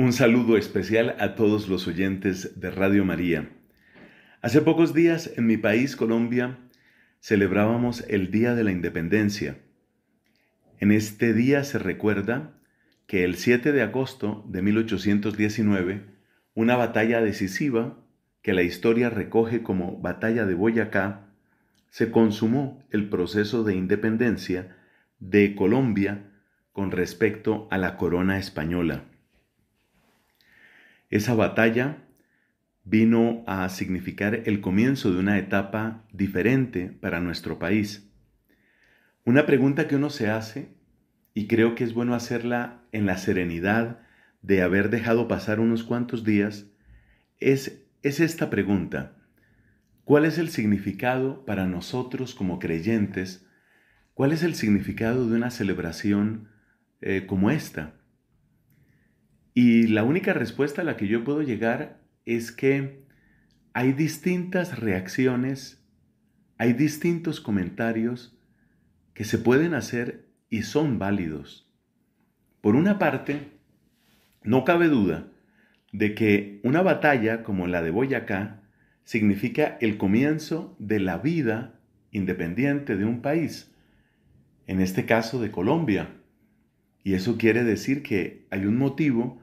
Un saludo especial a todos los oyentes de Radio María. Hace pocos días en mi país, Colombia, celebrábamos el Día de la Independencia. En este día se recuerda que el 7 de agosto de 1819, una batalla decisiva que la historia recoge como Batalla de Boyacá, se consumó el proceso de independencia de Colombia con respecto a la corona española. Esa batalla vino a significar el comienzo de una etapa diferente para nuestro país. Una pregunta que uno se hace, y creo que es bueno hacerla en la serenidad de haber dejado pasar unos cuantos días, es, esta pregunta. ¿Cuál es el significado para nosotros como creyentes? ¿Cuál es el significado de una celebración eh, como esta? Y la única respuesta a la que yo puedo llegar es que hay distintas reacciones, hay distintos comentarios que se pueden hacer y son válidos. Por una parte, no cabe duda de que una batalla como la de Boyacá significa el comienzo de la vida independiente de un país, en este caso de Colombia, y eso quiere decir que hay un motivo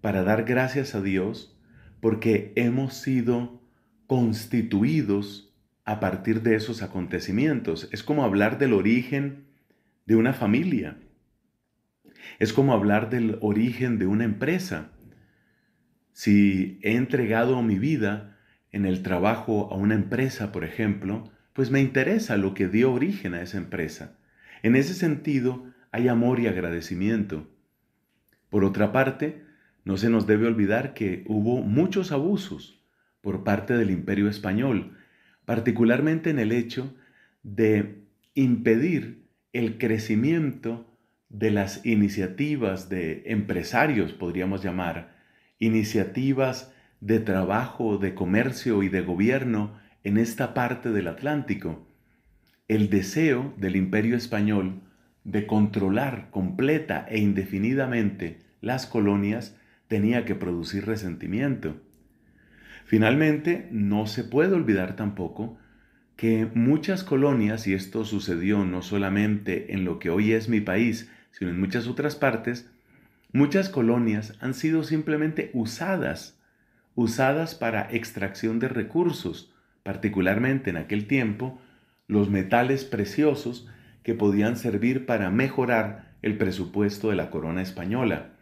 para dar gracias a Dios porque hemos sido constituidos a partir de esos acontecimientos. Es como hablar del origen de una familia. Es como hablar del origen de una empresa. Si he entregado mi vida en el trabajo a una empresa, por ejemplo, pues me interesa lo que dio origen a esa empresa. En ese sentido, hay amor y agradecimiento. Por otra parte, no se nos debe olvidar que hubo muchos abusos por parte del imperio español, particularmente en el hecho de impedir el crecimiento de las iniciativas de empresarios, podríamos llamar, iniciativas de trabajo, de comercio y de gobierno en esta parte del Atlántico. El deseo del imperio español de controlar completa e indefinidamente las colonias tenía que producir resentimiento. Finalmente, no se puede olvidar tampoco que muchas colonias, y esto sucedió no solamente en lo que hoy es mi país, sino en muchas otras partes, muchas colonias han sido simplemente usadas, usadas para extracción de recursos, particularmente en aquel tiempo, los metales preciosos que podían servir para mejorar el presupuesto de la corona española.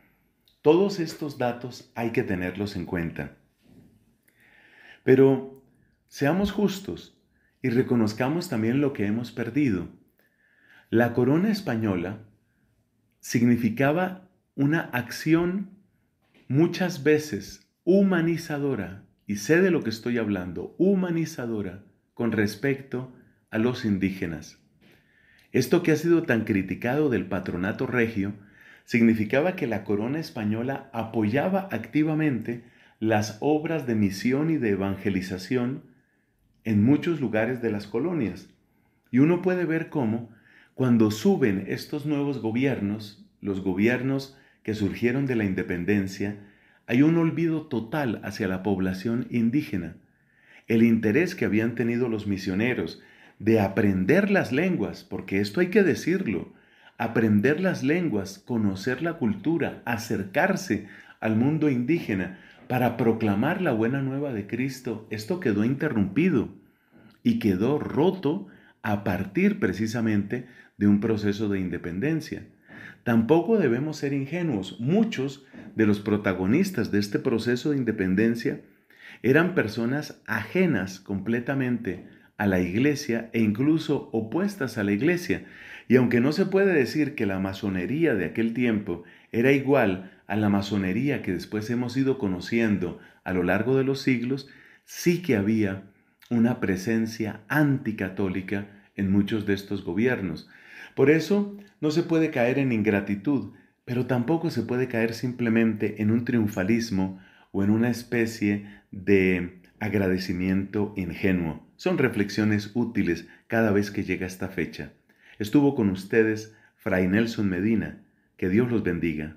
Todos estos datos hay que tenerlos en cuenta. Pero seamos justos y reconozcamos también lo que hemos perdido. La corona española significaba una acción muchas veces humanizadora, y sé de lo que estoy hablando, humanizadora con respecto a los indígenas. Esto que ha sido tan criticado del patronato regio significaba que la corona española apoyaba activamente las obras de misión y de evangelización en muchos lugares de las colonias. Y uno puede ver cómo, cuando suben estos nuevos gobiernos, los gobiernos que surgieron de la independencia, hay un olvido total hacia la población indígena. El interés que habían tenido los misioneros, de aprender las lenguas, porque esto hay que decirlo, aprender las lenguas, conocer la cultura, acercarse al mundo indígena para proclamar la buena nueva de Cristo, esto quedó interrumpido y quedó roto a partir precisamente de un proceso de independencia. Tampoco debemos ser ingenuos. Muchos de los protagonistas de este proceso de independencia eran personas ajenas completamente a la iglesia e incluso opuestas a la iglesia. Y aunque no se puede decir que la masonería de aquel tiempo era igual a la masonería que después hemos ido conociendo a lo largo de los siglos, sí que había una presencia anticatólica en muchos de estos gobiernos. Por eso no se puede caer en ingratitud, pero tampoco se puede caer simplemente en un triunfalismo o en una especie de agradecimiento ingenuo. Son reflexiones útiles cada vez que llega esta fecha. Estuvo con ustedes Fray Nelson Medina. Que Dios los bendiga.